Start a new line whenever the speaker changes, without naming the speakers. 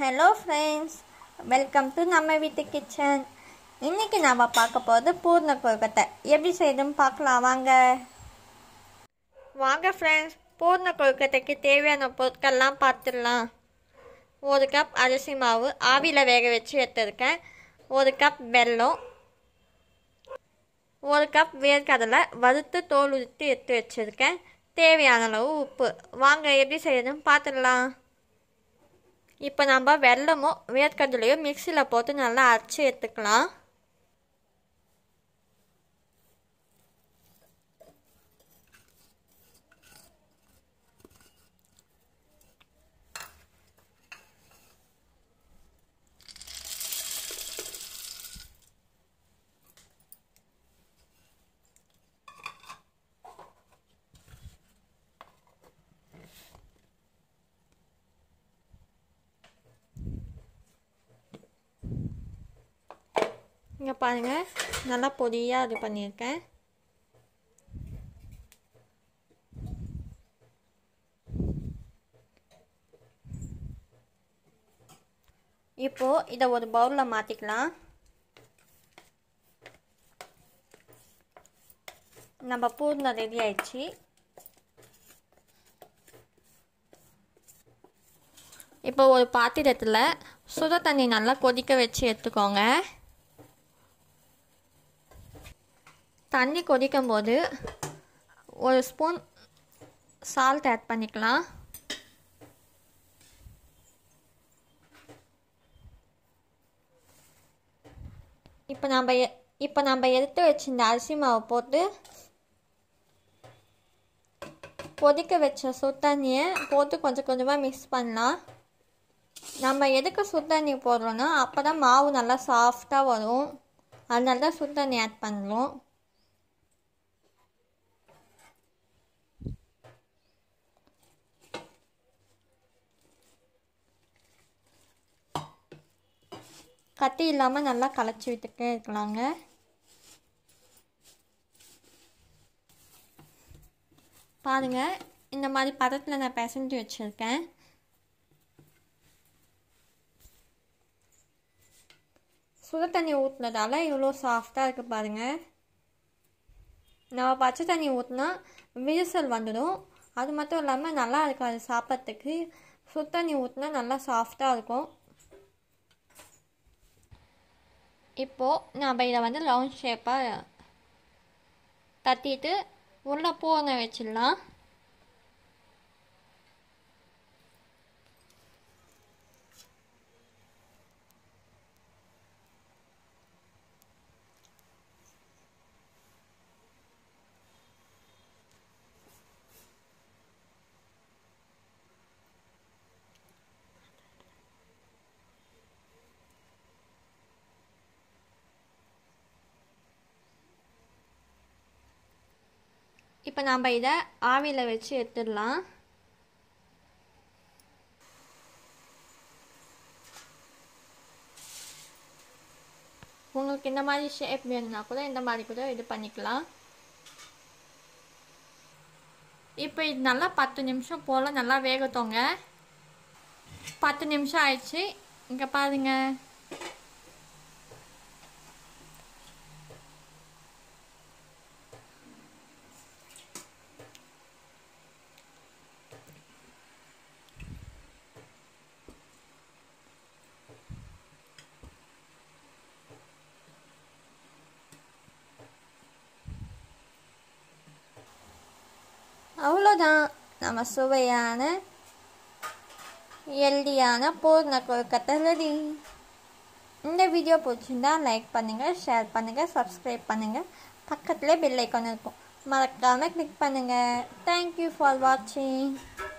hello friends welcome to நம்ம வீட்டு kitchen இன்றைக்கி நாம் பார்க்க போகிறது பூர்ண கொழுக்கட்டை எப்படி செய்யணும் பார்க்கலாம் வாங்க வாங்க ஃப்ரெண்ட்ஸ் பூர்ண கொழுக்கட்டைக்கு தேவையான பொருட்கள்லாம் பார்த்துடலாம் ஒரு கப் அரிசி மாவு ஆவியில் வேக வச்சு எடுத்துருக்கேன் ஒரு கப் வெல்லம் ஒரு கப் வேர்க்கடலை வறுத்து தோல் உடுத்தி எடுத்து வச்சுருக்கேன் தேவையான அளவு உப்பு வாங்க எப்படி செய்யணும் பார்த்துடலாம் இப்போ நம்ம வெள்ளமும் வேர்க்கடலையும் மிக்சியில் போட்டு நல்லா அரைச்சி எடுத்துக்கலாம் இங்கே பாருங்கள் நல்லா பொடியாக இது பண்ணியிருக்கேன் இப்போது இதை ஒரு பவுலில் மாற்றிக்கலாம் நம்ம பூர்ணம் ரெடி ஆயிடுச்சு இப்போ ஒரு பாத்திரத்தில் சுட தண்ணி நல்லா கொதிக்க வச்சு எடுத்துக்கோங்க தண்ணி கொதிக்கும் போது ஒரு ஸ்பூன் சால்ட் ஆட் பண்ணிக்கலாம் இப்போ நம்ம இப்போ நம்ம எடுத்து வச்சிருந்த அரிசி மாவை போட்டு கொதிக்க வச்ச சுத்தண்ணியை போட்டு கொஞ்சம் கொஞ்சமாக மிக்ஸ் பண்ணலாம் நம்ம எதுக்கு சுத்தண்ணி போடுறோன்னா அப்போ தான் மாவு நல்லா சாஃப்டாக வரும் அதனால தான் சுத்தண்ணி ஆட் பண்ணுறோம் கட்டி இல்லாமல் நல்லா கலச்சி விட்டுட்டே இருக்கலாங்க பாருங்கள் இந்த மாதிரி பதத்தில் நான் பேசஞ்சு வச்சுருக்கேன் சுடு தண்ணி ஊற்றுனதால இவ்வளோ சாஃப்டாக இருக்குது பாருங்கள் நம்ம பச்சை தண்ணி ஊற்றினா விரிசல் வந்துடும் அது மட்டும் இல்லாமல் நல்லா இருக்கும் அது சாப்பிட்றதுக்கு சுடு தண்ணி ஊற்றினா நல்லா சாஃப்டாக இருக்கும் இப்போது நம்ம இதை வந்து ரவுண்ட் ஷேப்பாக தட்டிட்டு உருளைப்பூ ஒன்று வச்சிடலாம் இப்போ நாம் இதை ஆவியில் வச்சு எடுத்துடலாம் உங்களுக்கு இந்த மாதிரி ஷேப் வேணும்னா கூட இந்த மாதிரி கூட இது பண்ணிக்கலாம் இப்போ இது நல்லா பத்து நிமிஷம் போல் நல்லா வேகத்தோங்க பத்து நிமிஷம் ஆயிடுச்சு இங்கே பாருங்கள் அவ்வளோதான் நம்ம சுவையான எல்டியான பூர்ண கொல்கத்தை ரெடி இந்த வீடியோ பிடிச்சிருந்தா லைக் பண்ணுங்கள் ஷேர் பண்ணுங்கள் சப்ஸ்கிரைப் பண்ணுங்கள் பக்கத்தில் பெல் இருக்கும் மறக்காமல் கிளிக் பண்ணுங்கள் தேங்க்யூ ஃபார் வாட்சிங்